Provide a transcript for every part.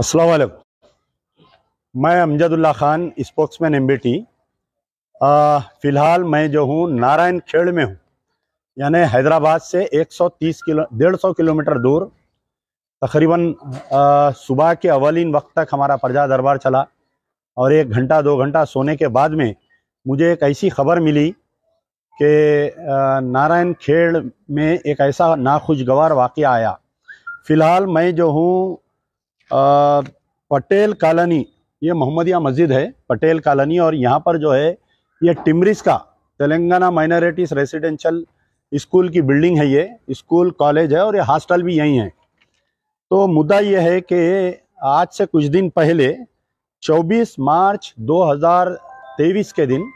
वालेकुम मैं Amjadullah Khan spokesman M B T फ़िलहाल मैं जो हूँ नारायण खेड़ में हूँ यानी हैदराबाद से 130 किलो डेढ़ सौ किलोमीटर दूर तकरीबन सुबह के अवलिन वक्त तक हमारा प्रजा दरबार चला और एक घंटा दो घंटा सोने के बाद में मुझे एक ऐसी खबर मिली कि नारायण खेड़ में एक ऐसा नाखुशगवार वाक़ आया फ़िलहाल मैं जो हूँ पटेल कॉलोनी ये मोहम्मदिया मस्जिद है पटेल कॉलोनी और यहाँ पर जो है ये टिमरिस का तेलंगाना माइनॉरिटीज़ रेसिडेंशियल स्कूल की बिल्डिंग है ये स्कूल कॉलेज है और ये हॉस्टल भी यहीं है तो मुद्दा ये है कि आज से कुछ दिन पहले 24 मार्च 2023 के दिन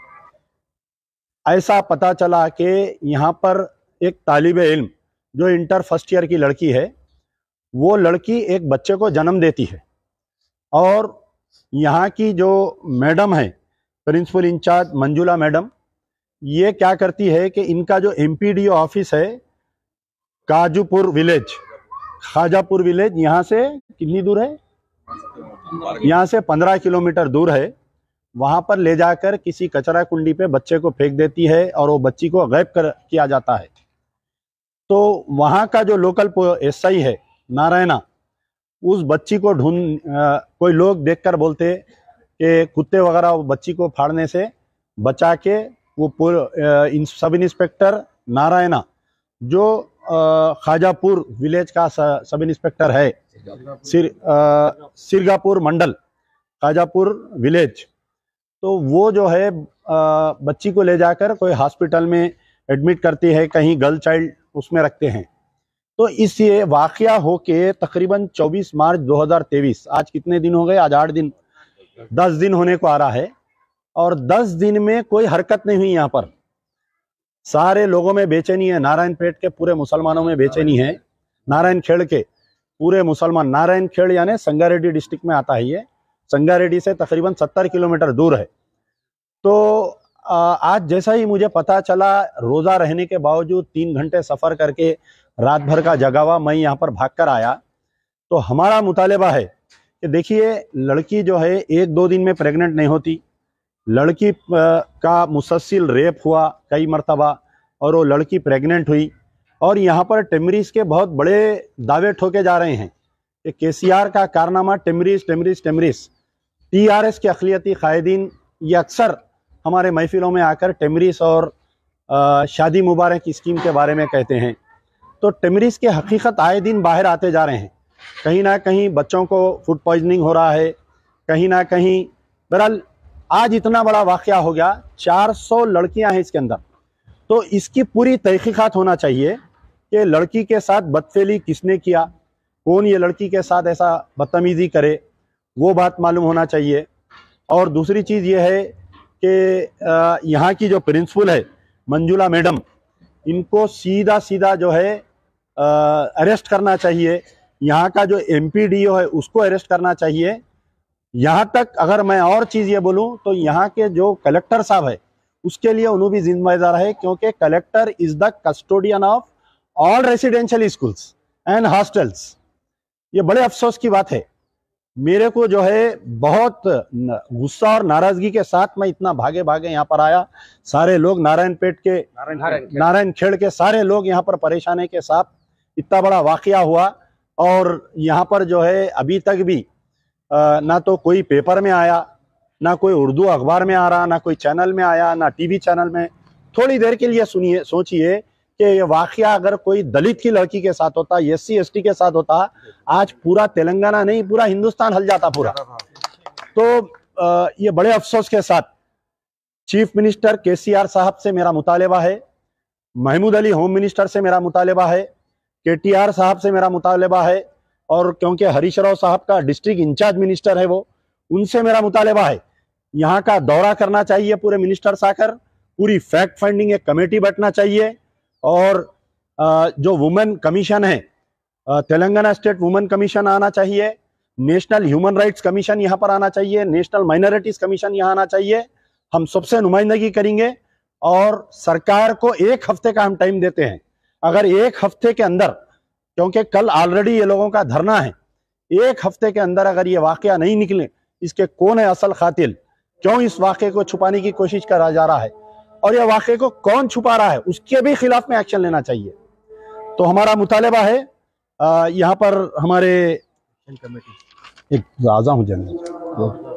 ऐसा पता चला कि यहाँ पर एक तालब इल्म जो इंटर फर्स्ट ईयर की लड़की है वो लड़की एक बच्चे को जन्म देती है और यहाँ की जो मैडम है प्रिंसिपल इंचार्ज मंजुला मैडम ये क्या करती है कि इनका जो एम ऑफिस है काजूपुर विलेज खाजापुर विलेज यहाँ से कितनी दूर है यहाँ से पंद्रह किलोमीटर दूर है वहाँ पर ले जाकर किसी कचरा कुंडी पे बच्चे को फेंक देती है और वो बच्ची को गैप कर किया जाता है तो वहाँ का जो लोकल एसआई है नारायणा उस बच्ची को ढूंढ कोई लोग देखकर बोलते कि कुत्ते वगैरह बच्ची को फाड़ने से बचा के वो पूरे इन सब इंस्पेक्टर नारायणा जो खाजापुर विलेज का सब इंस्पेक्टर है सिर सिरगापुर मंडल खाजापुर विलेज तो वो जो है आ, बच्ची को ले जाकर कोई हॉस्पिटल में एडमिट करती है कहीं गर्ल चाइल्ड उसमें रखते हैं तो इस ये वाक़ होके तकरीबन 24 मार्च 2023 आज कितने दिन हो गए आज आठ दिन दस दिन होने को आ रहा है और दस दिन में कोई हरकत नहीं हुई यहाँ पर सारे लोगों में बेचैनी है नारायण पेट के पूरे मुसलमानों में बेचैनी है नारायण खेड़ के पूरे मुसलमान नारायण खेड़ यानी संगारेड्डी डिस्ट्रिक्ट में आता है ये संगारेड्डी से तकरीबन सत्तर किलोमीटर दूर है तो आज जैसा ही मुझे पता चला रोज़ा रहने के बावजूद तीन घंटे सफ़र करके रात भर का जगा हुआ मैं यहाँ पर भाग कर आया तो हमारा मुतालबा है कि देखिए लड़की जो है एक दो दिन में प्रेग्नेंट नहीं होती लड़की का मुसलसिल रेप हुआ कई मरतबा और वो लड़की प्रेग्नेंट हुई और यहाँ पर टेमरीज के बहुत बड़े दावे ठोके जा रहे हैं कि के का कारनामा TMREIS TMREIS TMREIS T R S के अखिलती कायदीन ये अक्सर हमारे महफिलों में आकर टेमरीस और शादी मुबारक स्कीम के बारे में कहते हैं तो टेमरीज के हकीकत आए दिन बाहर आते जा रहे हैं कहीं ना कहीं बच्चों को फूड पॉइजनिंग हो रहा है कहीं ना कहीं बहरहाल आज इतना बड़ा वाक़ हो गया 400 लड़कियां हैं इसके अंदर तो इसकी पूरी तहकीकत होना चाहिए कि लड़की के साथ बदफेली किसने किया कौन ये लड़की के साथ ऐसा बदतमीज़ी करे वो बात मालूम होना चाहिए और दूसरी चीज़ ये है कि यहाँ की जो प्रिंसिपल है मंजुला मैडम इनको सीधा सीधा जो है अरेस्ट करना चाहिए यहाँ का जो एम है उसको अरेस्ट करना चाहिए यहाँ तक अगर मैं और चीज़ ये बोलूँ तो यहाँ के जो कलेक्टर साहब है उसके लिए उन्होंने भी जिम्मेदार है क्योंकि collector is the custodian of all residential schools and hostels ये बड़े अफसोस की बात है मेरे को जो है बहुत गुस्सा और नाराजगी के साथ मैं इतना भागे भागे यहाँ पर आया सारे लोग नारायण पेट के नारायण खेड़ के सारे लोग यहाँ पर परेशानी के साथ इतना बड़ा वाकया हुआ और यहाँ पर जो है अभी तक भी ना तो कोई पेपर में आया ना कोई उर्दू अखबार में आ रहा ना कोई चैनल में आया ना टीवी चैनल में थोड़ी देर के लिए सुनिए सोचिए कि ये वाकया अगर कोई दलित की लड़की के साथ होता एस सी के साथ होता आज पूरा तेलंगाना नहीं पूरा हिंदुस्तान हल जाता पूरा तो ये बड़े अफसोस के साथ चीफ मिनिस्टर केसीआर साहब से मेरा मुतालबा है महमूद अली होम मिनिस्टर से मेरा मुतालबा है के टी आर साहब से मेरा मुतालबा है और क्योंकि हरीश राव साहब का डिस्ट्रिक्ट इंचार्ज मिनिस्टर है वो उनसे मेरा मुतालबा है यहाँ का दौरा करना चाहिए पूरे मिनिस्टर आकर पूरी फैक्ट फाइंडिंग एक कमेटी बैठना चाहिए और जो वुमेन कमीशन है तेलंगाना स्टेट वुमेन कमीशन आना चाहिए नेशनल ह्यूमन राइट्स कमीशन यहाँ पर आना चाहिए नेशनल माइनॉरिटीज कमीशन यहाँ आना चाहिए हम सबसे नुमाइंदगी करेंगे और सरकार को एक हफ्ते का हम टाइम देते हैं अगर एक हफ्ते के अंदर क्योंकि कल ऑलरेडी ये लोगों का धरना है एक हफ्ते के अंदर अगर ये वाक़ नहीं निकले इसके कौन है असल खातिल क्यों इस वाक़े को छुपाने की कोशिश करा जा रहा है और यह वाक़े को कौन छुपा रहा है उसके भी खिलाफ में एक्शन लेना चाहिए तो हमारा मुतालबा है यहाँ पर हमारे एक आज़ा हूँ जनरल